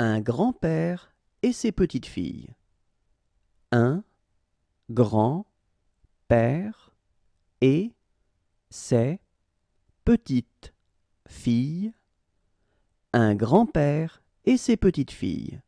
Un grand-père et ses petites-filles. Un grand-père et ses petites-filles. Un grand-père et ses petites-filles.